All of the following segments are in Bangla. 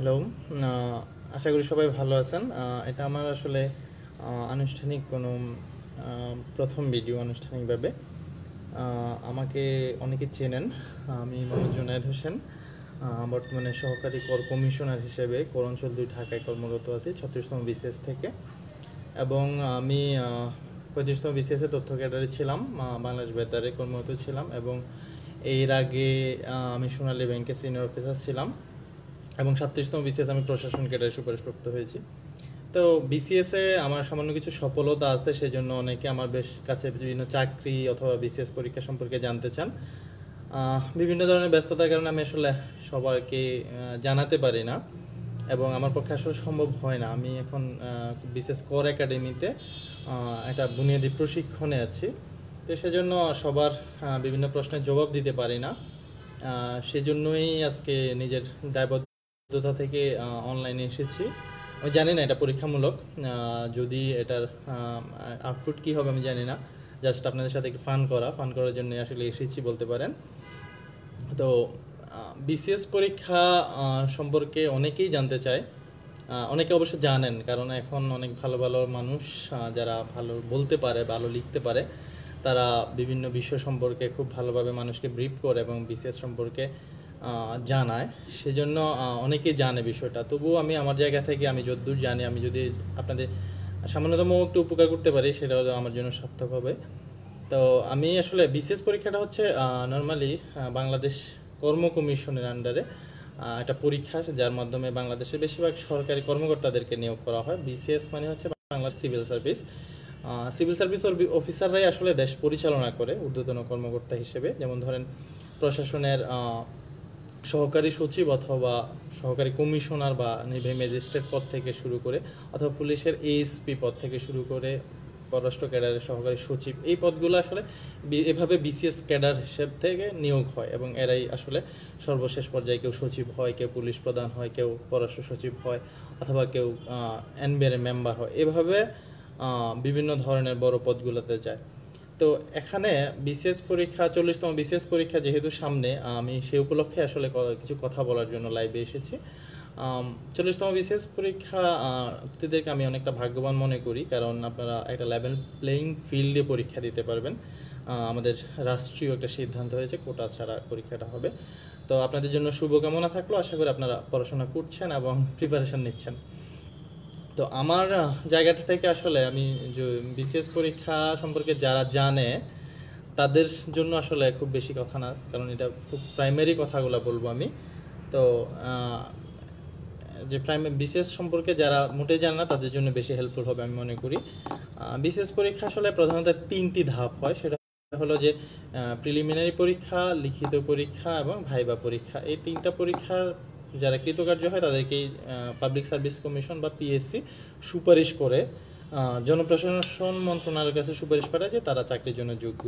হ্যালো আশা করি সবাই ভালো আছেন এটা আমার আসলে আনুষ্ঠানিক কোনো প্রথম ভিডিও আনুষ্ঠানিকভাবে আমাকে অনেকে চেনেন আমি মোহাম্মদ জুনায়দ হোসেন বর্তমানে সহকারী কর কমিশনার হিসেবে করঞ্চল দুই ঢাকায় কর্মরত আছি ছত্রিশতম বিসিএস থেকে এবং আমি পঁয়ত্রিশতম বিসিএসে তথ্য ক্যাডারে ছিলাম বাংলাদেশ বেতারে কর্মরত ছিলাম এবং এর আগে আমি সোনালী ব্যাংকে সিনিয়র অফিসার ছিলাম এবং সাতত্রিশতম বিসিএস আমি প্রশাসন ক্যাডারে সুপারিশপ্রাপ্ত হয়েছি তো বিসিএসে আমার সামান্য কিছু সফলতা আছে সেই জন্য অনেকে আমার বেশ কাছে বিভিন্ন চাকরি অথবা বিসিএস পরীক্ষা সম্পর্কে জানতে চান বিভিন্ন ধরনের ব্যস্ততার কারণে আমি আসলে সবাইকে জানাতে পারি না এবং আমার পক্ষে আসলে সম্ভব হয় না আমি এখন বিশেষ কর একাডেমিতে একটা বুনিয়াদী প্রশিক্ষণে আছি তো সেজন্য সবার বিভিন্ন প্রশ্নের জবাব দিতে পারি না সেজন্যই আজকে নিজের দায়বদ্ধ যোদ্ধা থেকে অনলাইনে এসেছি আমি জানি না এটা পরীক্ষামূলক যদি এটার আউটপুট কী হবে আমি জানি না জাস্ট আপনাদের সাথে একটু ফান করা ফান করার জন্য আসলে এসেছি বলতে পারেন তো বিসিএস পরীক্ষা সম্পর্কে অনেকেই জানতে চায় অনেকে অবশ্য জানেন কারণ এখন অনেক ভালো ভালো মানুষ যারা ভালো বলতে পারে ভালো লিখতে পারে তারা বিভিন্ন বিষয় সম্পর্কে খুব ভালোভাবে মানুষকে ব্রিফ করে এবং বিসিএস সম্পর্কে জানায় সেজন্য অনেকে জানে বিষয়টা তবুও আমি আমার জায়গা থেকে আমি যদ্দূর জানি আমি যদি আপনাদের সামান্যতম একটু উপকার করতে পারি সেটাও আমার জন্য সার্থক হবে তো আমি আসলে বিশেষ পরীক্ষাটা হচ্ছে নর্মালি বাংলাদেশ কর্ম কমিশনের আন্ডারে একটা পরীক্ষা যার মাধ্যমে বাংলাদেশের বেশিরভাগ সরকারি কর্মকর্তাদেরকে নিয়োগ করা হয় বিসিএস মানে হচ্ছে Bangla civil service civil service অফিসাররাই আসলে দেশ পরিচালনা করে ঊর্ধ্বতন কর্মকর্তা হিসেবে যেমন ধরেন প্রশাসনের সহকারী সচিব অথবা সহকারী কমিশনার বা নির্বাহী ম্যাজিস্ট্রেট পদ থেকে শুরু করে অথবা পুলিশের এএসপি পদ থেকে শুরু করে পররাষ্ট্র ক্যাডারের সহকারী সচিব এই পদগুলো আসলে এভাবে বিসিএস ক্যাডার হিসেব থেকে নিয়োগ হয় এবং এরাই আসলে সর্বশেষ পর্যায়ে কেউ সচিব হয় কেউ পুলিশ প্রধান হয় কেউ পররাষ্ট্র সচিব হয় অথবা কেউ এনবিআর মেম্বার হয় এভাবে বিভিন্ন ধরনের বড় পদগুলোতে যায় তো এখানে বিশেষ পরীক্ষা চল্লিশতম বিশেষ পরীক্ষা যেহেতু সামনে আমি সে উপলক্ষে আসলে কিছু কথা বলার জন্য লাইভে এসেছি চল্লিশতম বিশেষ পরীক্ষার্থীদেরকে আমি অনেকটা ভাগ্যবান মনে করি কারণ আপনারা একটা লেভেল প্লেয়িং ফিল্ডে পরীক্ষা দিতে পারবেন আমাদের রাষ্ট্রীয় একটা সিদ্ধান্ত হয়েছে কোটা ছাড়া পরীক্ষাটা হবে তো আপনাদের জন্য শুভকামনা থাকলো আশা করি আপনারা পড়াশোনা করছেন এবং প্রিপারেশন নিচ্ছেন তো আমার জায়গাটা থেকে আসলে আমি বিসিএস পরীক্ষা সম্পর্কে যারা জানে তাদের জন্য আসলে খুব বেশি কথা না কারণ এটা খুব প্রাইমারি কথাগুলো বলবো আমি তো যে প্রাইমারি বিসিএস সম্পর্কে যারা মোটে জানে না তাদের জন্য বেশি হেল্পফুল হবে আমি মনে করি বিসিএস পরীক্ষা আসলে প্রধানত তিনটি ধাপ হয় সেটা হলো যে প্রিলিমিনারি পরীক্ষা লিখিত পরীক্ষা এবং ভাইবা পরীক্ষা এই তিনটা পরীক্ষার যারা কৃতকার্য হয় তাদেরকেই পাবলিক সার্ভিস কমিশন বা পিএসসি সুপারিশ করে জনপ্রশাসন মন্ত্রণালয়ের কাছে সুপারিশ পাঠায় যে তারা চাকরির জন্য যোগ্য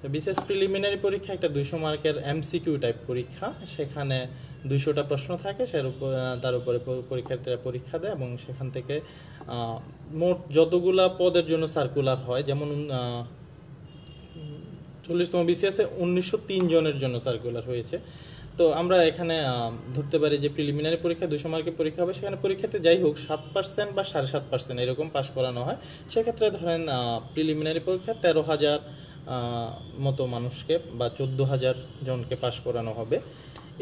তো বিশেষ প্রিলিমিনারি পরীক্ষা একটা দুইশো মার্কের এমসিকিউ টাইপ পরীক্ষা সেখানে দুইশোটা প্রশ্ন থাকে সে তার উপরে পরীক্ষার্থীরা পরীক্ষা দেয় এবং সেখান থেকে মোট যতগুলা পদের জন্য সার্কুলার হয় যেমন চল্লিশতম বিসিএসে উনিশশো তিন জনের জন্য সার্কুলার হয়েছে তো আমরা এখানে ধরতে পারি যে প্রিলিমিনারি পরীক্ষা দুশো মার্কের পরীক্ষা হবে সেখানে পরীক্ষাতে যাই হোক সাত পার্সেন্ট বা সাড়ে সাত পার্সেন্ট এরকম পাশ করানো হয় সেক্ষেত্রে ধরেন প্রিলিমিনারি পরীক্ষা তেরো হাজার মতো মানুষকে বা চোদ্দো হাজার জনকে পাশ করানো হবে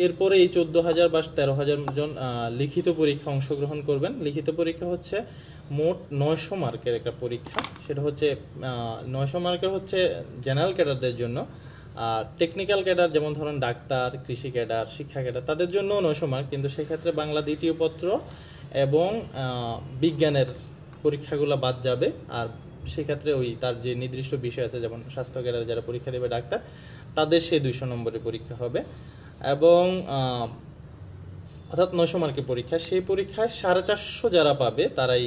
এরপরে এই চোদ্দো হাজার বা তেরো হাজার জন লিখিত পরীক্ষা অংশগ্রহণ করবেন লিখিত পরীক্ষা হচ্ছে মোট নয়শো মার্কের একটা পরীক্ষা সেটা হচ্ছে নয়শো মার্কের হচ্ছে জেনারেল ক্যাডারদের জন্য টেকনিক্যাল ক্যাডার যেমন ধরেন ডাক্তার কৃষি ক্যাডার শিক্ষা ক্যাডার তাদের জন্য নয়শো মার্ক কিন্তু সেক্ষেত্রে বাংলা দ্বিতীয় পত্র এবং বিজ্ঞানের পরীক্ষাগুলো বাদ যাবে আর সেক্ষেত্রে ওই তার যে নির্দিষ্ট বিষয় আছে যেমন স্বাস্থ্য ক্যাডার যারা পরীক্ষা দেবে ডাক্তার তাদের সেই দুইশো নম্বরের পরীক্ষা হবে এবং অর্থাৎ নয়শো মার্কের পরীক্ষা সেই পরীক্ষায় সাড়ে চারশো যারা পাবে তারাই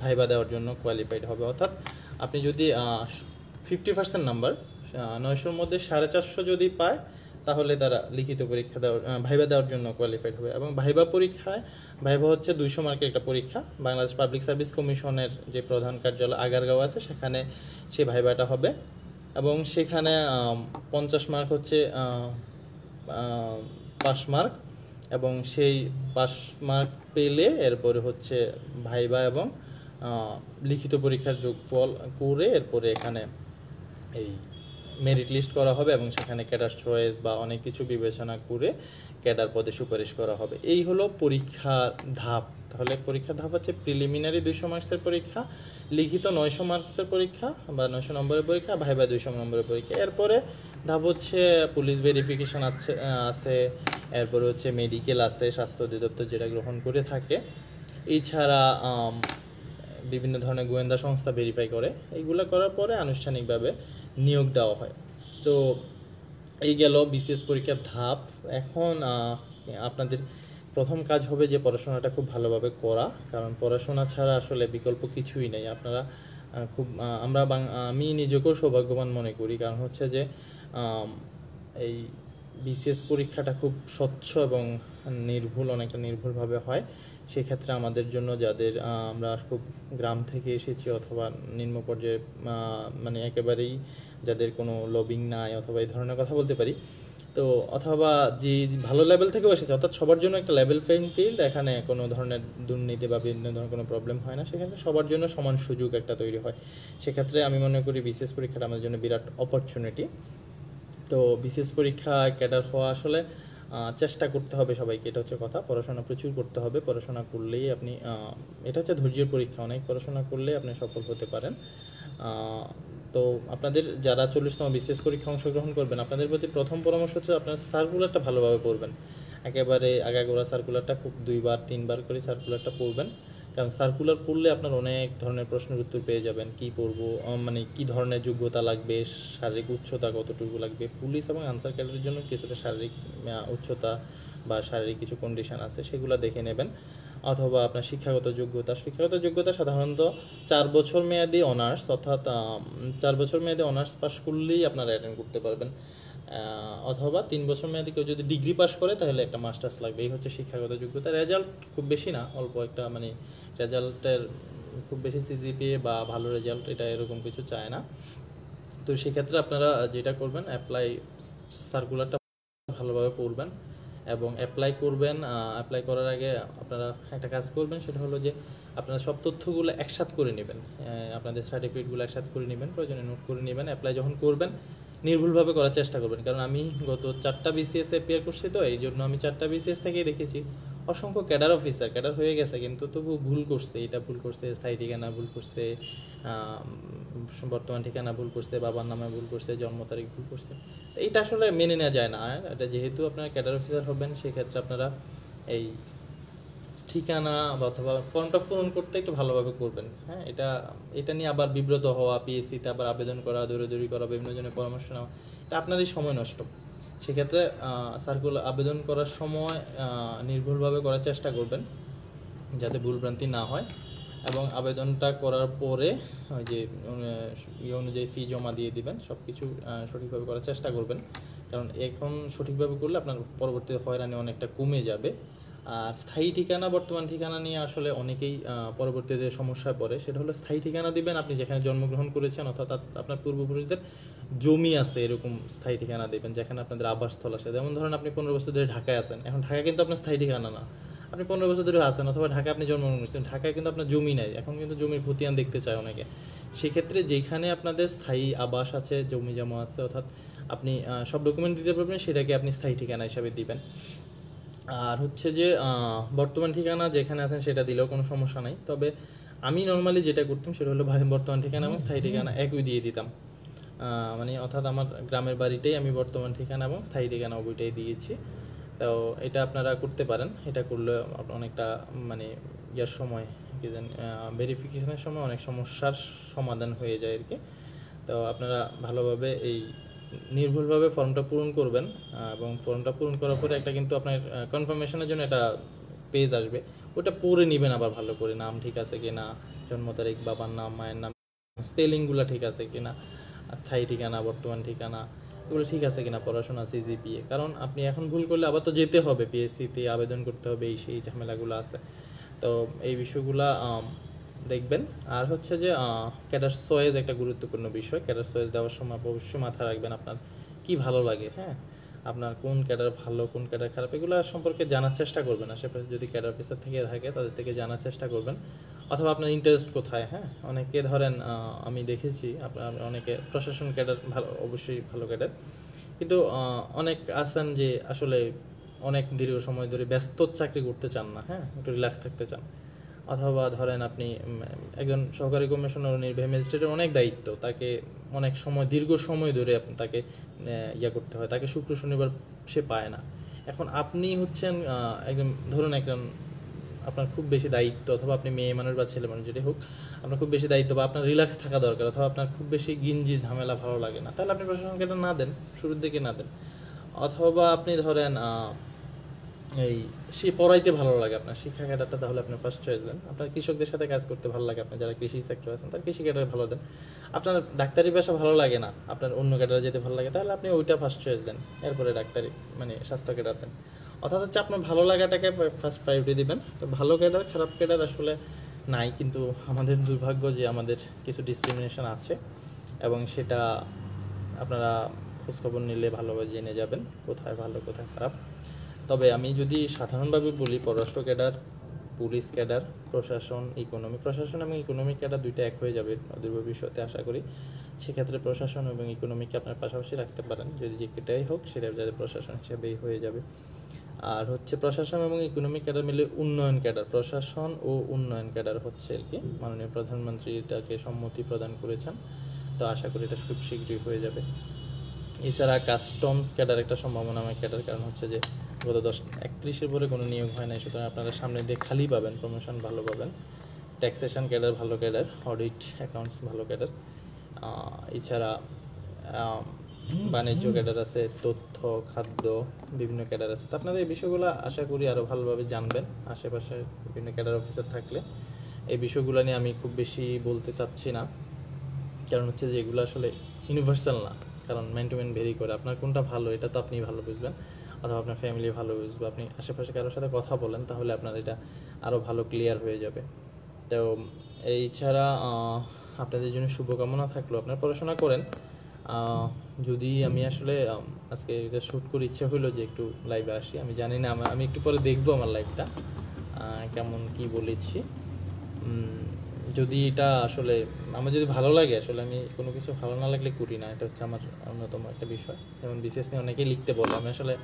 ভাইবা দেওয়ার জন্য কোয়ালিফাইড হবে অর্থাৎ আপনি যদি ফিফটি পার্সেন্ট নাম্বার নয়শোর মধ্যে সাড়ে চারশো যদি পায় তাহলে তারা লিখিত পরীক্ষা দেওয়ার ভাইবা দেওয়ার জন্য কোয়ালিফাইড হবে এবং ভাইবা পরীক্ষায় ভাইবা হচ্ছে দুইশো মার্কের একটা পরীক্ষা বাংলাদেশ পাবলিক সার্ভিস কমিশনের যে প্রধান কার্যালয় আগারগাঁও আছে সেখানে সেই ভাইবাটা হবে এবং সেখানে পঞ্চাশ মার্ক হচ্ছে পাস মার্ক এবং সেই পাস মার্ক পেলে এরপরে হচ্ছে ভাইবা এবং লিখিত পরীক্ষার যোগফল করে এরপরে এখানে এই মেরিট লিস্ট করা হবে এবং সেখানে ক্যাডার চয়েস বা অনেক কিছু বিবেচনা করে ক্যাডার পদে সুপারিশ করা হবে এই হলো পরীক্ষার ধাপ তাহলে পরীক্ষা ধাপ হচ্ছে প্রিলিমিনারি দুইশো মার্কসের পরীক্ষা লিখিত নয়শো মার্কসের পরীক্ষা বা নয়শো নম্বরের পরীক্ষা ভাইবা দুইশো নম্বরের পরীক্ষা এরপরে ধাপ হচ্ছে পুলিশ ভেরিফিকেশন আছে আছে এরপরে হচ্ছে মেডিকেল আছে স্বাস্থ্য অধিদপ্তর যেটা গ্রহণ করে থাকে এছাড়া বিভিন্ন ধরনের গোয়েন্দা সংস্থা ভেরিফাই করে এইগুলো করার পরে আনুষ্ঠানিকভাবে নিয়োগ দেওয়া হয় তো এই গেল বিসিএস পরীক্ষার ধাপ এখন আপনাদের প্রথম কাজ হবে যে পড়াশোনাটা খুব ভালোভাবে করা কারণ পড়াশোনা ছাড়া আসলে বিকল্প কিছুই নেই আপনারা খুব আমরা আমি নিজেকেও সৌভাগ্যবান মনে করি কারণ হচ্ছে যে এই বিসিএস পরীক্ষাটা খুব স্বচ্ছ এবং নির্ভুল অনেকটা নির্ভুলভাবে হয় সেক্ষেত্রে আমাদের জন্য যাদের আমরা খুব গ্রাম থেকে এসেছি অথবা নিম্ন পর্যায়ে মানে একেবারেই যাদের কোনো লবিং নাই অথবা এই ধরনের কথা বলতে পারি তো অথবা যে ভালো লেভেল থেকেও এসেছে অর্থাৎ সবার জন্য একটা লেভেল প্লেইং ফিল্ড এখানে কোনো ধরনের দুর্নীতি বা বিভিন্ন ধরনের কোনো প্রবলেম হয় না সেক্ষেত্রে সবার জন্য সমান সুযোগ একটা তৈরি হয় সেক্ষেত্রে আমি মনে করি বিশেষ পরীক্ষাটা আমাদের জন্য বিরাট অপরচুনিটি তো বিশেষ পরীক্ষা ক্যাডার হওয়া আসলে চেষ্টা করতে হবে সবাইকে এটা হচ্ছে কথা পড়াশোনা প্রচুর করতে হবে পড়াশোনা করলেই আপনি এটা হচ্ছে ধৈর্যের পরীক্ষা অনেক পড়াশোনা করলে আপনি সফল হতে পারেন তো আপনাদের যারা চল্লিশতম বিশেষ পরীক্ষা অংশগ্রহণ করবেন আপনাদের প্রতি প্রথম পরামর্শ হচ্ছে আপনার সার্কুলারটা ভালোভাবে পড়বেন একেবারে আগাগোড়া সার্কুলারটা খুব দুইবার তিনবার করে সার্কুলারটা পড়বেন কারণ সার্কুলার পড়লে আপনার অনেক ধরনের প্রশ্নের উত্তর পেয়ে যাবেন কি পড়ব মানে কি ধরনের যোগ্যতা লাগবে শারীরিক উচ্চতা কতটুকু লাগবে পুলিশ এবং আনসার ক্যাডারের জন্য কিছুটা শারীরিক উচ্চতা বা শারীরিক কিছু কন্ডিশন আছে সেগুলো দেখে নেবেন অথবা আপনার শিক্ষাগত যোগ্যতা শিক্ষাগত যোগ্যতা সাধারণত চার বছর মেয়াদি অনার্স অর্থাৎ চার বছর মেয়াদি অনার্স পাশ করলেই আপনারা অ্যাটেন্ড করতে পারবেন অথবা তিন বছর মেয়াদি কেউ যদি ডিগ্রি পাশ করে তাহলে একটা মাস্টার্স লাগবে এই হচ্ছে শিক্ষাগত যোগ্যতা রেজাল্ট খুব বেশি না অল্প একটা মানে রেজাল্টের খুব বেশি সিজিপিএ বা ভালো রেজাল্ট এটা এরকম কিছু চায় না তো সেক্ষেত্রে আপনারা যেটা করবেন অ্যাপ্লাই সার্কুলারটা ভালোভাবে পড়বেন এবং অ্যাপ্লাই করবেন অ্যাপ্লাই করার আগে আপনারা একটা কাজ করবেন সেটা হলো যে আপনারা সব তথ্যগুলো একসাথ করে নেবেন আপনাদের সার্টিফিকেটগুলো একসাথ করে নেবেন প্রয়োজনে নোট করে নেবেন অ্যাপ্লাই যখন করবেন নির্ভুলভাবে করার চেষ্টা করবেন কারণ আমি গত চারটা বিসিএস এ পেয়ার করছি তো এই জন্য আমি চারটা বিসিএস থেকেই দেখেছি অসংখ্য ক্যাডার অফিসার ক্যাডার হয়ে গেছে কিন্তু তবু ভুল করছে এটা ভুল করছে স্থায়ী ঠিকানা ভুল করছে বর্তমান ঠিকানা ভুল করছে বাবার নামে ভুল করছে জন্ম তারিখ ভুল করছে তো এটা আসলে মেনে নেওয়া যায় না হ্যাঁ? এটা যেহেতু আপনারা ক্যাডার অফিসার হবেন সেক্ষেত্রে আপনারা এই ঠিকানা অথবা ফর্মটা পূরণ করতে একটু ভালোভাবে করবেন হ্যাঁ এটা এটা নিয়ে আবার বিব্রত হওয়া পিএসসিতে আবার আবেদন করা দৌড়াদৌড়ি করা বিভিন্ন জনের পরামর্শ নেওয়া এটা আপনারই সময় নষ্ট সেক্ষেত্রে সার্কুলার আবেদন করার সময় নির্ভুলভাবে করার চেষ্টা করবেন যাতে ভুলভ্রান্তি না হয় এবং আবেদনটা করার পরে ওই যে ইয়ে অনুযায়ী ফি জমা দিয়ে দিবেন সব কিছু সঠিকভাবে করার চেষ্টা করবেন কারণ এখন সঠিকভাবে করলে আপনার পরবর্তীতে হয়রানি অনেকটা কমে যাবে আর স্থায়ী ঠিকানা বর্তমান ঠিকানা নিয়ে আসলে অনেকেই পরবর্তীতে সমস্যায় পড়ে সেটা হলো স্থায়ী ঠিকানা দিবেন আপনি যেখানে জন্মগ্রহণ করেছেন অর্থাৎ আপনার পূর্বপুরুষদের জমি আছে এরকম স্থায়ী ঠিকানা দেবেন যেখানে আপনাদের আবাসস্থল আছে যেমন ধরেন আপনি পনেরো বছর ধরে ঢাকায় আছেন এখন ঢাকা কিন্তু আপনার স্থায়ী ঠিকানা না আপনি পনেরো বছর ধরে আছেন অথবা ঢাকায় আপনি জন্মগ্রহণ করেছেন ঢাকায় কিন্তু আপনার জমি নাই এখন কিন্তু জমির খতিয়ান দেখতে চায় অনেকে সেক্ষেত্রে যেখানে আপনাদের স্থায়ী আবাস আছে জমি জমা আছে অর্থাৎ আপনি সব ডকুমেন্ট দিতে পারবেন সেটাকে আপনি স্থায়ী ঠিকানা হিসাবে দিবেন আর হচ্ছে যে বর্তমান ঠিকানা যেখানে আছেন সেটা দিলেও কোনো সমস্যা নাই তবে আমি নর্মালি যেটা করতাম সেটা হলো বর্তমান ঠিকানা এবং স্থায়ী ঠিকানা একই দিয়ে দিতাম মানে অর্থাৎ আমার গ্রামের বাড়িতেই আমি বর্তমান ঠিকানা এবং স্থায়ী ঠিকানা ওইটাই দিয়েছি তো এটা আপনারা করতে পারেন এটা করলে অনেকটা মানে ইয়ার সময় কি জানি ভেরিফিকেশনের সময় অনেক সমস্যার সমাধান হয়ে যায় আর কি তো আপনারা ভালোভাবে এই নির্ভুলভাবে ফর্মটা পূরণ করবেন এবং ফর্মটা পূরণ করার পরে একটা কিন্তু আপনার কনফার্মেশনের জন্য একটা পেজ আসবে ওটা পড়ে নেবেন আবার ভালো করে নাম ঠিক আছে কি না জন্ম তারিখ বাবার নাম মায়ের নাম স্পেলিংগুলো ঠিক আছে কি না স্থায়ী ঠিকানা বর্তমান ঠিকানা এগুলো ঠিক আছে কিনা পড়াশোনা সিজিপিএ কারণ আপনি এখন ভুল করলে আবার তো যেতে হবে পিএসসিতে আবেদন করতে হবে এই সেই ঝামেলাগুলো আছে তো এই বিষয়গুলা দেখবেন আর হচ্ছে যে ক্যাডার সোয়েজ একটা গুরুত্বপূর্ণ বিষয় ক্যাডার সোয়েজ দেওয়ার সময় অবশ্যই মাথায় রাখবেন আপনার কি ভালো লাগে হ্যাঁ আপনার কোন ক্যাডার ভালো কোন ক্যাডার খারাপ এগুলো সম্পর্কে জানার চেষ্টা করবেন আশেপাশে যদি ক্যাডার অফিসার থেকে থাকে তাদের থেকে জানার চেষ্টা করবেন অথবা আপনার ইন্টারেস্ট কোথায় হ্যাঁ অনেকে ধরেন আমি দেখেছি আপনার অনেকে প্রশাসন ক্যাডার ভালো অবশ্যই ভালো ক্যাডার কিন্তু অনেক আছেন যে আসলে অনেক দীর্ঘ সময় ধরে ব্যস্ত চাকরি করতে চান না হ্যাঁ একটু রিল্যাক্স থাকতে চান অথবা ধরেন আপনি একজন সহকারী কমিশনার নির্বাহী ম্যাজিস্ট্রেটের অনেক দায়িত্ব তাকে অনেক সময় দীর্ঘ সময় ধরে তাকে ইয়া করতে হয় তাকে শুক্র শনিবার সে পায় না এখন আপনি হচ্ছেন একজন ধরুন একজন আপনার খুব বেশি দায়িত্ব অথবা আপনি মেয়ে মানুষ বা ছেলে মানুষ যেটাই হোক আপনার খুব বেশি দায়িত্ব বা আপনার রিল্যাক্স থাকা দরকার অথবা আপনার খুব বেশি গিঞ্জি ঝামেলা ভালো লাগে না তাহলে আপনি প্রশাসনকে এটা না দেন শুরুর দিকে না দেন অথবা আপনি ধরেন এই সে পড়াইতে ভালো লাগে আপনার শিক্ষা ক্যাডারটা তাহলে আপনার ফার্স্ট চয়েস দেন আপনার কৃষকদের সাথে কাজ করতে ভালো লাগে আপনার যারা কৃষি সেক্টর আছেন তার কৃষি ক্যাডার ভালো দেন আপনার ডাক্তারি পেশা ভালো লাগে না আপনার অন্য ক্যাডারে যেতে ভালো লাগে তাহলে আপনি ওইটা ফার্স্ট চয়েস দেন এরপরে ডাক্তারি মানে স্বাস্থ্য ক্যাডার দেন অর্থাৎ হচ্ছে আপনার ভালো লাগাটাকে ফার্স্ট প্রায়োরিটি দিবেন তো ভালো ক্যাডার খারাপ ক্যাডার আসলে নাই কিন্তু আমাদের দুর্ভাগ্য যে আমাদের কিছু ডিসক্রিমিনেশন আছে এবং সেটা আপনারা খোঁজখবর নিলে ভালোভাবে জেনে যাবেন কোথায় ভালো কোথায় খারাপ তবে আমি যদি সাধারণভাবে বলি পররাষ্ট্র ক্যাডার পুলিশ ক্যাডার প্রশাসন ইকোনমি প্রশাসন এবং ইকোনমিক ক্যাডার দুইটা এক হয়ে যাবে অদূর ভবিষ্যতে আশা করি সেক্ষেত্রে প্রশাসন এবং ইকোনমিকে আপনার পাশাপাশি রাখতে পারেন যদি যে কেটাই হোক সেটা যাতে প্রশাসন হিসেবেই হয়ে যাবে আর হচ্ছে প্রশাসন এবং ইকোনমিক ক্যাডার মিলে উন্নয়ন ক্যাডার প্রশাসন ও উন্নয়ন ক্যাডার হচ্ছে আর কি মাননীয় প্রধানমন্ত্রী এটাকে সম্মতি প্রদান করেছেন তো আশা করি এটা খুব শীঘ্রই হয়ে যাবে এছাড়া কাস্টমস ক্যাডার একটা সম্ভাবনা আমার ক্যাডার কারণ হচ্ছে যে গত দশ একত্রিশের পরে কোনো নিয়োগ হয় নাই সুতরাং আপনারা সামনে দিয়ে খালি পাবেন প্রমোশন ভালো পাবেন ট্যাক্সেশন ক্যাডার ভালো ক্যাডার অডিট অ্যাকাউন্টস ভালো ক্যাডার এছাড়া বাণিজ্য ক্যাডার আছে তথ্য খাদ্য বিভিন্ন ক্যাডার আছে তো আপনারা এই বিষয়গুলো আশা করি আরও ভালোভাবে জানবেন আশেপাশে বিভিন্ন ক্যাডার অফিসার থাকলে এই বিষয়গুলো নিয়ে আমি খুব বেশি বলতে চাচ্ছি না কারণ হচ্ছে যে এগুলো আসলে ইউনিভার্সাল না কারণ ম্যান টু ম্যান ভেরি করে আপনার কোনটা ভালো এটা তো আপনি ভালো বুঝবেন অথবা আপনার ফ্যামিলি ভালো ইউজ বা আপনি আশেপাশে কারোর সাথে কথা বলেন তাহলে আপনার এটা আরও ভালো ক্লিয়ার হয়ে যাবে তো এই ছাড়া আপনাদের জন্য শুভকামনা থাকলো আপনার পড়াশোনা করেন যদি আমি আসলে আজকে এটা শ্যুট করে ইচ্ছে হলো যে একটু লাইভে আসি আমি জানি না আমি একটু পরে দেখবো আমার লাইভটা কেমন কি বলেছি যদি এটা আসলে আমার যদি ভালো লাগে আসলে আমি কোনো কিছু ভালো না লাগলে করি না এটা হচ্ছে আমার অন্যতম একটা বিষয় যেমন বিশেষ নিয়ে অনেকেই লিখতে বলে আমি আসলে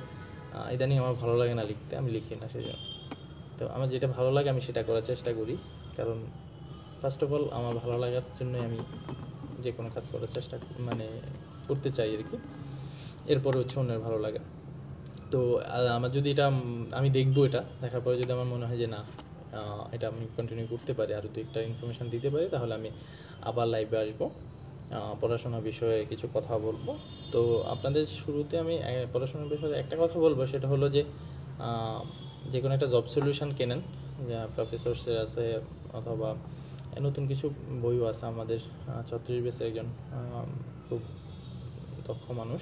ইদানিং আমার ভালো লাগে না লিখতে আমি লিখি না সেজন্য তো আমার যেটা ভালো লাগে আমি সেটা করার চেষ্টা করি কারণ ফার্স্ট অফ অল আমার ভালো লাগার জন্য আমি যে কোনো কাজ করার চেষ্টা মানে করতে চাই আর কি এরপরে হচ্ছে অন্যের ভালো লাগা তো আমার যদি এটা আমি দেখবো এটা দেখার পরে যদি আমার মনে হয় যে না এটা আমি কন্টিনিউ করতে পারি আরও দু একটা ইনফরমেশান দিতে পারি তাহলে আমি আবার লাইভে আসবো পড়াশোনা বিষয়ে কিছু কথা বলবো তো আপনাদের শুরুতে আমি পড়াশোনার বিষয়ে একটা কথা বলবো সেটা হলো যে যে কোনো একটা জব সলিউশন কেনেন যা প্রফেসর্সের আছে অথবা নতুন কিছু বইও আছে আমাদের ছত্রিশ বেসের একজন খুব দক্ষ মানুষ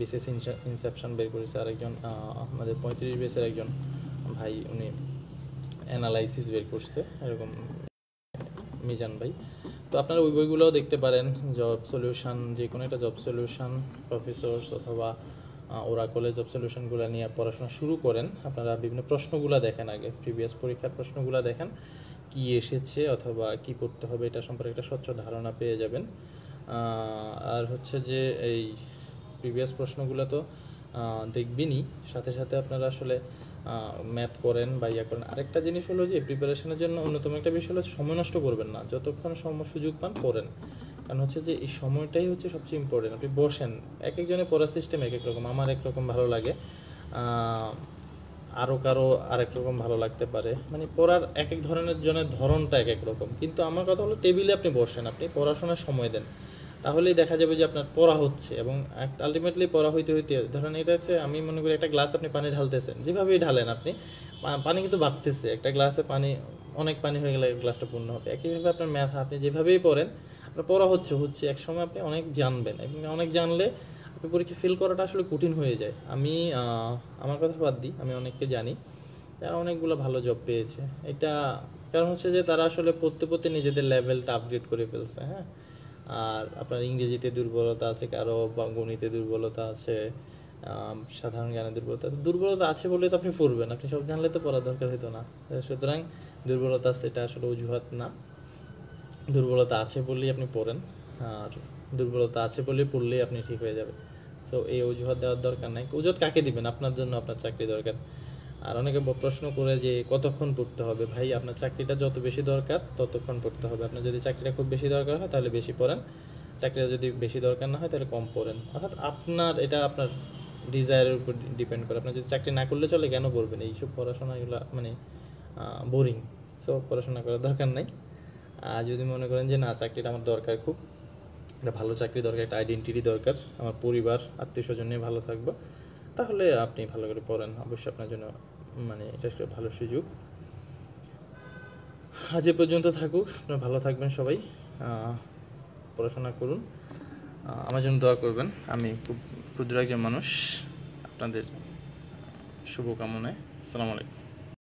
বিশেষ ইনসেপশন বের করেছে আরেকজন আমাদের পঁয়ত্রিশ বেসের একজন ভাই উনি অ্যানালাইসিস বের করছে এরকম মিজান ভাই তো আপনারা ওই বইগুলোও দেখতে পারেন জব সলিউশন যে কোনো একটা জব সলিউশন প্রফেসর্স অথবা ওরা কলেজ জব সলিউশনগুলো নিয়ে পড়াশোনা শুরু করেন আপনারা বিভিন্ন প্রশ্নগুলো দেখেন আগে প্রিভিয়াস পরীক্ষার প্রশ্নগুলো দেখেন কি এসেছে অথবা কি করতে হবে এটা সম্পর্কে একটা স্বচ্ছ ধারণা পেয়ে যাবেন আর হচ্ছে যে এই প্রিভিয়াস প্রশ্নগুলো তো দেখবেনই সাথে সাথে আপনারা আসলে ম্যাথ করেন বা ইয়া করেন আরেকটা জিনিস হলো যে প্রিপারেশনের জন্য অন্যতম একটা বিষয় হলো সময় নষ্ট করবেন না যতক্ষণ সময় সুযোগ পান করেন কারণ হচ্ছে যে এই সময়টাই হচ্ছে সবচেয়ে ইম্পর্টেন্ট আপনি বসেন এক একজনের পড়ার সিস্টেম এক এক রকম আমার একরকম ভালো লাগে আরও কারো আরেক রকম ভালো লাগতে পারে মানে পড়ার এক এক ধরনের জনের ধরনটা এক এক রকম কিন্তু আমার কথা হলো টেবিলে আপনি বসেন আপনি পড়াশোনার সময় দেন তাহলেই দেখা যাবে যে আপনার পড়া হচ্ছে এবং আলটিমেটলি পড়া হইতে হইতে ধরেন এটা হচ্ছে আমি মনে করি একটা গ্লাস আপনি পানি ঢালতেছেন যেভাবেই ঢালেন আপনি পানি কিন্তু বাড়তেছে একটা গ্লাসে পানি অনেক পানি হয়ে গেলে গ্লাসটা পূর্ণ হবে একইভাবে আপনার ম্যাথ আপনি যেভাবেই পড়েন আপনার পড়া হচ্ছে হচ্ছে এক সময় আপনি অনেক জানবেন এবং অনেক জানলে আপনি পরীক্ষা ফিল করাটা আসলে কঠিন হয়ে যায় আমি আমার কথা বাদ দিই আমি অনেককে জানি তারা অনেকগুলো ভালো জব পেয়েছে এটা কারণ হচ্ছে যে তারা আসলে পড়তে পড়তে নিজেদের লেভেলটা আপগ্রেড করে ফেলছে হ্যাঁ আর আপনার ইংরেজিতে দুর্বলতা আছে কারো বা গণিতে দুর্বলতা আছে সাধারণ জ্ঞানে দুর্বলতা দুর্বলতা আছে বলে তো আপনি পড়বেন আপনি সব জানলে তো পড়ার দরকার হতো না সুতরাং দুর্বলতা সেটা আসলে অজুহাত না দুর্বলতা আছে বলেই আপনি পড়েন আর দুর্বলতা আছে বলে পড়লেই আপনি ঠিক হয়ে যাবে সো এই অজুহাত দেওয়ার দরকার নাই অজুহাত কাকে দিবেন আপনার জন্য আপনার চাকরি দরকার আর অনেকে প্রশ্ন করে যে কতক্ষণ পড়তে হবে ভাই আপনার চাকরিটা যত বেশি দরকার ততক্ষণ পড়তে হবে আপনার যদি চাকরিটা খুব বেশি দরকার হয় তাহলে বেশি পড়েন চাকরিটা যদি বেশি দরকার না হয় তাহলে কম পড়েন অর্থাৎ আপনার এটা আপনার ডিজায়ারের উপর ডিপেন্ড করে আপনার যদি চাকরি না করলে চলে কেন পড়বেন এইসব পড়াশোনাগুলো মানে বোরিং সো পড়াশোনা করার দরকার নাই আর যদি মনে করেন যে না চাকরিটা আমার দরকার খুব একটা ভালো চাকরি দরকার একটা আইডেন্টিটি দরকার আমার পরিবার আত্মীয় স্বজন নিয়ে ভালো থাকবো তাহলে আপনি ভালো করে পড়েন অবশ্যই আপনার জন্য মানে এটা একটা ভালো সুযোগ আজ এ পর্যন্ত থাকুক আপনারা ভালো থাকবেন সবাই পড়াশোনা করুন আমার জন্য দোয়া করবেন আমি খুব ক্ষুদ্র একজন মানুষ আপনাদের শুভকামনায় আসসালামু আলাইকুম